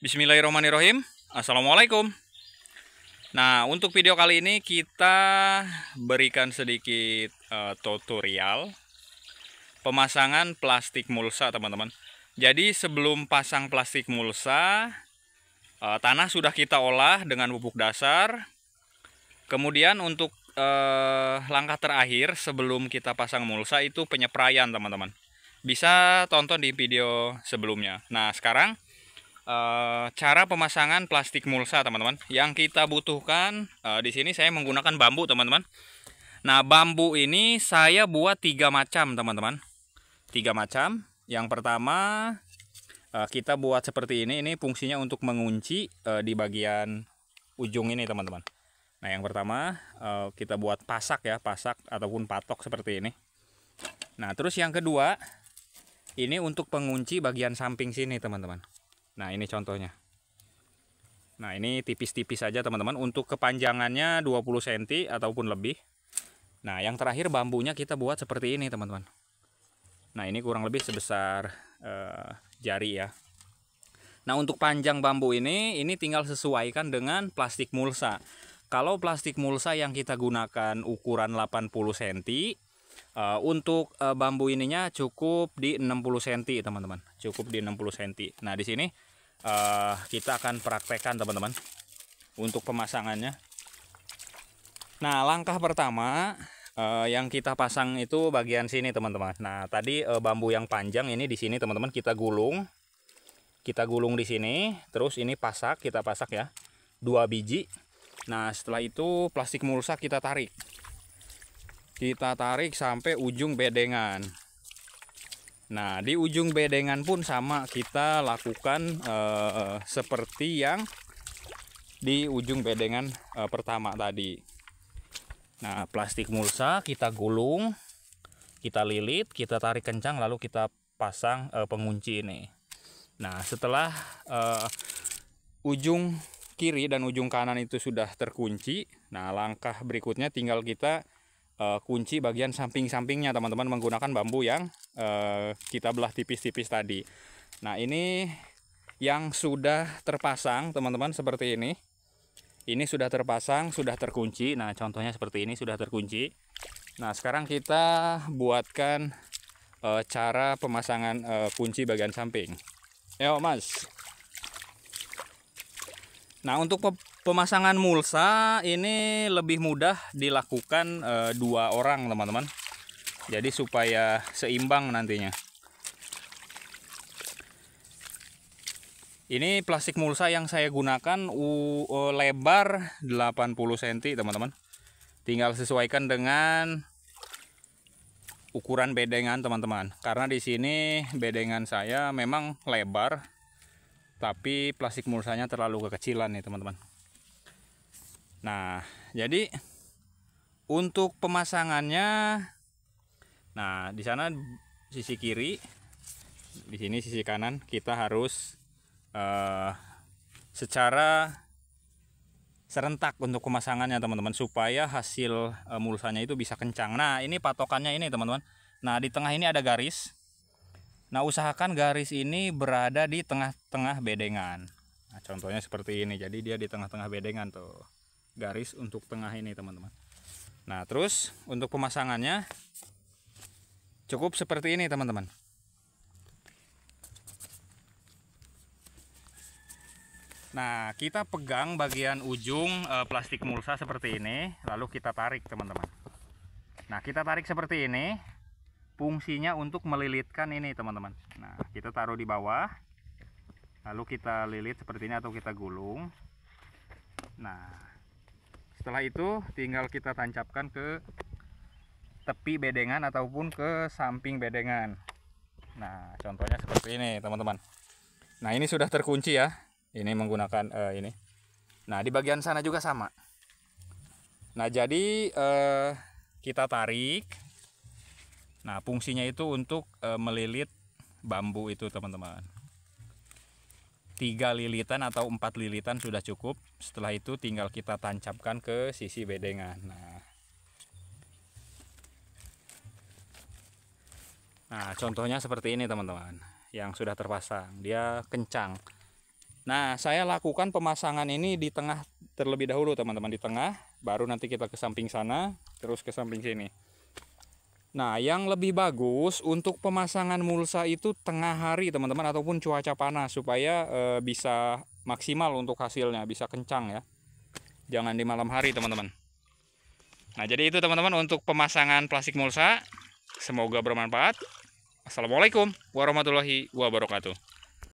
Bismillahirrahmanirrahim Assalamualaikum Nah untuk video kali ini kita berikan sedikit uh, tutorial Pemasangan plastik mulsa teman-teman Jadi sebelum pasang plastik mulsa uh, Tanah sudah kita olah dengan pupuk dasar Kemudian untuk uh, langkah terakhir sebelum kita pasang mulsa itu penyepraian teman-teman Bisa tonton di video sebelumnya Nah sekarang Eh, cara pemasangan plastik mulsa teman-teman yang kita butuhkan uh, di sini saya menggunakan bambu teman-teman nah bambu ini saya buat tiga macam teman-teman tiga macam yang pertama uh, kita buat seperti ini ini fungsinya untuk mengunci uh, di bagian ujung ini teman-teman nah yang pertama uh, kita buat pasak ya pasak ataupun patok seperti ini nah terus yang kedua ini untuk pengunci bagian samping sini teman-teman Nah ini contohnya. Nah ini tipis-tipis saja teman-teman. Untuk kepanjangannya 20 cm ataupun lebih. Nah yang terakhir bambunya kita buat seperti ini teman-teman. Nah ini kurang lebih sebesar uh, jari ya. Nah untuk panjang bambu ini, ini tinggal sesuaikan dengan plastik mulsa. Kalau plastik mulsa yang kita gunakan ukuran 80 cm, uh, untuk uh, bambu ininya cukup di 60 cm teman-teman cukup di 60 cm nah di sini uh, kita akan praktekkan teman-teman untuk pemasangannya nah langkah pertama uh, yang kita pasang itu bagian sini teman-teman nah tadi uh, bambu yang panjang ini di sini teman-teman kita gulung kita gulung di sini terus ini pasak kita pasak ya dua biji nah setelah itu plastik mulsa kita tarik kita tarik sampai ujung bedengan nah di ujung bedengan pun sama kita lakukan eh, seperti yang di ujung bedengan eh, pertama tadi nah plastik mulsa kita gulung kita lilit kita tarik kencang lalu kita pasang eh, pengunci ini nah setelah eh, ujung kiri dan ujung kanan itu sudah terkunci. Nah, langkah berikutnya tinggal kita uh, kunci bagian samping-sampingnya teman-teman menggunakan bambu yang uh, kita belah tipis-tipis tadi nah ini yang sudah terpasang teman-teman seperti ini ini sudah terpasang sudah terkunci nah contohnya seperti ini sudah terkunci nah sekarang kita buatkan uh, cara pemasangan uh, kunci bagian samping yo mas Nah, untuk pemasangan mulsa ini lebih mudah dilakukan e, dua orang teman-teman jadi supaya seimbang nantinya ini plastik mulsa yang saya gunakan u, u, eh, lebar 80 cm teman-teman tinggal sesuaikan dengan ukuran bedengan teman-teman karena di sini bedengan saya memang lebar tapi plastik mulsanya terlalu kekecilan nih teman-teman Nah, jadi untuk pemasangannya nah, di sana sisi kiri, di sini sisi kanan kita harus eh, secara serentak untuk pemasangannya teman-teman supaya hasil eh, mulsanya itu bisa kencang. Nah, ini patokannya ini teman-teman. Nah, di tengah ini ada garis. Nah, usahakan garis ini berada di tengah-tengah bedengan. Nah, contohnya seperti ini. Jadi dia di tengah-tengah bedengan tuh garis untuk tengah ini teman-teman nah terus untuk pemasangannya cukup seperti ini teman-teman Nah, kita pegang bagian ujung e, plastik mulsa seperti ini, lalu kita tarik, teman-teman. Nah, kita tarik seperti ini. Fungsinya untuk melilitkan ini, teman-teman. Nah, kita taruh di bawah. Lalu kita lilit seperti ini atau kita gulung. Nah, setelah itu tinggal kita tancapkan ke tepi bedengan ataupun ke samping bedengan nah contohnya seperti ini teman-teman nah ini sudah terkunci ya ini menggunakan uh, ini nah di bagian sana juga sama nah jadi uh, kita tarik nah fungsinya itu untuk uh, melilit bambu itu teman-teman tiga lilitan atau empat lilitan sudah cukup setelah itu tinggal kita tancapkan ke sisi bedengan nah nah contohnya seperti ini teman-teman yang sudah terpasang dia kencang nah saya lakukan pemasangan ini di tengah terlebih dahulu teman-teman di tengah baru nanti kita ke samping sana terus ke samping sini Nah, yang lebih bagus untuk pemasangan mulsa itu tengah hari, teman-teman, ataupun cuaca panas supaya e, bisa maksimal untuk hasilnya, bisa kencang ya. Jangan di malam hari, teman-teman. Nah, jadi itu teman-teman untuk pemasangan plastik mulsa. Semoga bermanfaat. Assalamualaikum warahmatullahi wabarakatuh.